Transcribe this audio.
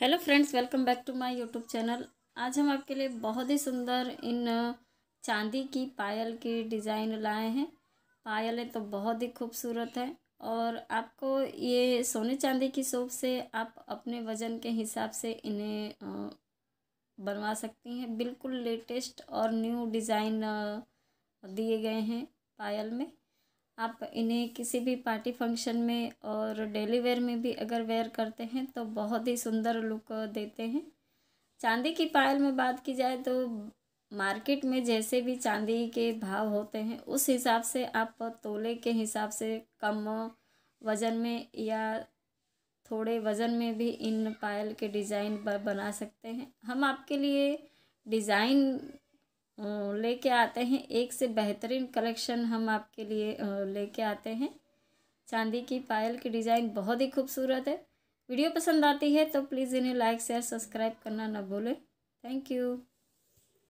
hello friends welcome back to my YouTube channel आज हम आपके लिए बहुत ही सुंदर इन चांदी की पायल की डिज़ाइन लाए हैं पायलें तो बहुत ही खूबसूरत है और आपको ये सोने चांदी की सोप से आप अपने वज़न के हिसाब से इन्हें बनवा सकती हैं बिल्कुल लेटेस्ट और न्यू डिज़ाइन दिए गए हैं पायल में आप इन्हें किसी भी पार्टी फंक्शन में और डेली वेयर में भी अगर वेयर करते हैं तो बहुत ही सुंदर लुक देते हैं चांदी की पायल में बात की जाए तो मार्केट में जैसे भी चांदी के भाव होते हैं उस हिसाब से आप तोले के हिसाब से कम वज़न में या थोड़े वज़न में भी इन पायल के डिज़ाइन बना सकते हैं हम आपके लिए डिज़ाइन लेके आते हैं एक से बेहतरीन कलेक्शन हम आपके लिए लेके आते हैं चांदी की पायल की डिज़ाइन बहुत ही खूबसूरत है वीडियो पसंद आती है तो प्लीज़ इन्हें लाइक शेयर सब्सक्राइब करना ना भूलें थैंक यू